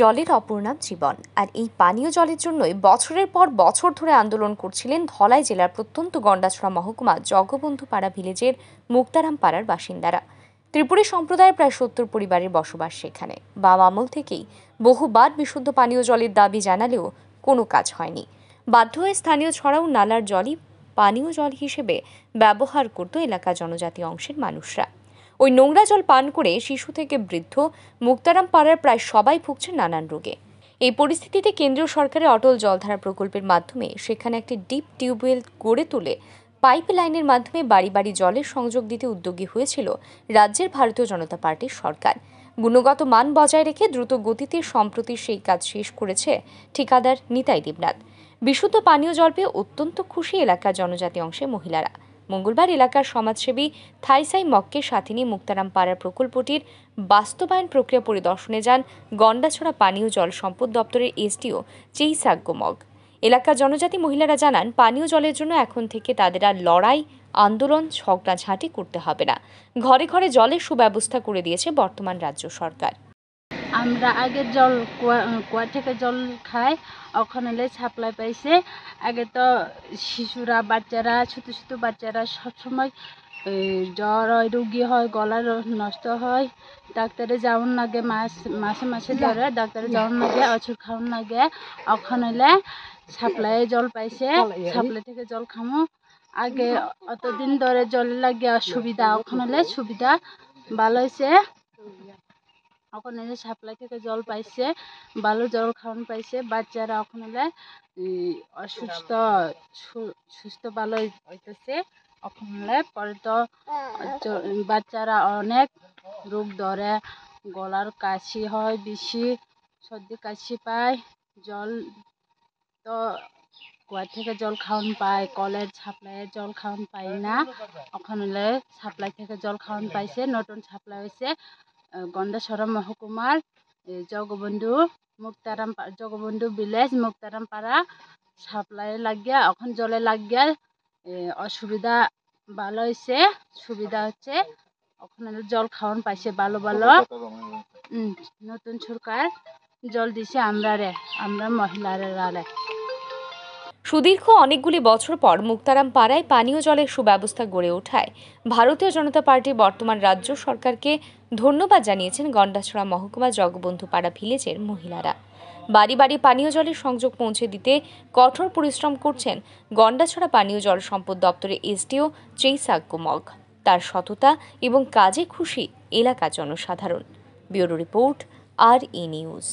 জলের অপর নাম জীবন আর এই পানীয় জলের জন্যই বছরের পর বছর ধরে আন্দোলন করছিলেন ধলাই জেলার প্রত্যন্ত গন্ডাছড়া মহকুমা জগবন্ধু পাড়া ভিলেজের মুক্তারাম পাড়ার বাসিন্দারা ত্রিপুরী সম্প্রদায়ের প্রায় সত্তর পরিবারের বসবাস সেখানে বাম আমল থেকেই বহুবার বিশুদ্ধ পানীয় জলের দাবি জানালেও কোনো কাজ হয়নি বাধ্য হয়ে স্থানীয় ছড়াও নালার জলই পানীয় জল হিসেবে ব্যবহার করত এলাকা জনজাতি অংশের মানুষরা ওই নোংরা জল পান করে শিশু থেকে বৃদ্ধ মুক্তারাম পাড়ার প্রায় সবাই ভুগছে নানান রোগে এই পরিস্থিতিতে কেন্দ্রীয় সরকারের অটল জলধারা প্রকল্পের মাধ্যমে সেখানে একটি ডিপ টিউবওয়েল গড়ে তুলে পাইপ লাইনের মাধ্যমে বাড়ি বাড়ি জলের সংযোগ দিতে উদ্যোগী হয়েছিল রাজ্যের ভারতীয় জনতা পার্টির সরকার গুণগত মান বজায় রেখে দ্রুত গতিতে সম্প্রতি সেই কাজ শেষ করেছে ঠিকাদার নিতাই দেবনাথ বিশুদ্ধ পানীয় জল পেয়ে অত্যন্ত খুশি এলাকার জনজাতি অংশে মহিলারা মঙ্গলবার এলাকার সমাজসেবী থাইসাই মক্কে সাথে নিয়ে মুক্তারাম পাড়ার প্রকল্পটির বাস্তবায়ন প্রক্রিয়া পরিদর্শনে যান গন্ডাছড়া পানীয় জল সম্পদ দপ্তরের এসডিও চেইসাগ্য মগ এলাকার জনজাতি মহিলারা জানান পানীয় জলের জন্য এখন থেকে তাদের আর লড়াই আন্দোলন ঝগড়াঝাঁটি করতে হবে না ঘরে ঘরে জলের সুব্যবস্থা করে দিয়েছে বর্তমান রাজ্য সরকার আমরা আগে জল কুয়া থেকে জল খাই ওখানে সাপ্লাই পাইছে আগে তো শিশুরা বাচ্চারা ছোটো ছোটো বাচ্চারা সবসময় জ্বর হয় রুগী হয় গলা নষ্ট হয় ডাক্তারে যাওয়ার লাগে মাস মাসে মাসে ধরে ডাক্তারে যাওয়ার লাগে ওষুধ খাওয়ার লাগে হলে সাপ্লাই জল পাইছে সাপ্লাই থেকে জল খামো আগে অতদিন ধরে জল লাগে অসুবিধা ওখানে সুবিধা ভালো হয়েছে এখন এই সাপ্লাই থেকে জল পাইছে ভালো জল খাওয়ান পাইছে বাচ্চারা এখন হলে অসুস্থ সুস্থ ভালো হইতেছে এখন হলে পরে তো বাচ্চারা অনেক রোগ ধরে গলার কাশি হয় বেশি সর্দি কাশি পায় জল তো কুয়া থেকে জল খাওয়ান পায় কলের সাপ্লাইয়ে জল খাওয়ান পায় না ওখানে সাপ্লাই থেকে জল খাওয়ান পাইছে নতুন সাপ্লাই হয়েছে গন্ডাসরা মহকুমার জগবন্ধু মুক্তারাম জগবন্ধু ভিলেজ মুক্তারামপাড়া সাপ্লাইয়ে লাগিয়া এখন জলে লাগিয়া অসুবিধা ভালো হয়েছে সুবিধা হচ্ছে ওখানে জল খাওয়ান পাইছে ভালো ভালো নতুন সরকার জল দিছে আমরা রে আমরা মহিলারা রে সুদীর্ঘ অনেকগুলি বছর পর মুক্তারাম পাড়ায় পানীয় জলের সুব্যবস্থা গড়ে ওঠায় ভারতীয় জনতা পার্টি বর্তমান রাজ্য সরকারকে ধন্যবাদ জানিয়েছেন গন্ডাছড়া মহকুমা জগবন্ধু পাড়া ভিলেজের মহিলারা বাড়ি বাড়ি পানীয় জলের সংযোগ পৌঁছে দিতে কঠোর পরিশ্রম করছেন গন্ডাছড়া পানীয় জল সম্পদ দপ্তরের এসডিও চেইসা কুমগ তার সততা এবং কাজে খুশি এলাকা জনসাধারণ ব্যুরো রিপোর্ট আর ই নিউজ